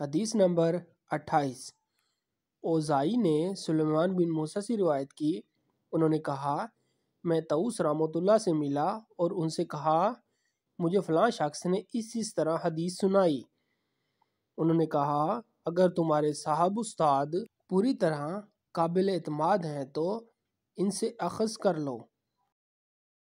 हदीस नंबर अट्ठाईस ओजाई ने सुलेमान बिन मूसा से रिवायत की उन्होंने कहा मैं तऊस रामतुल्ला से मिला और उनसे कहा मुझे फ़लाँ शख्स ने इस इस तरह हदीस सुनाई उन्होंने कहा अगर तुम्हारे साहब उस्ताद पूरी तरह काबिल अतमाद हैं तो इनसे अखज़ कर लो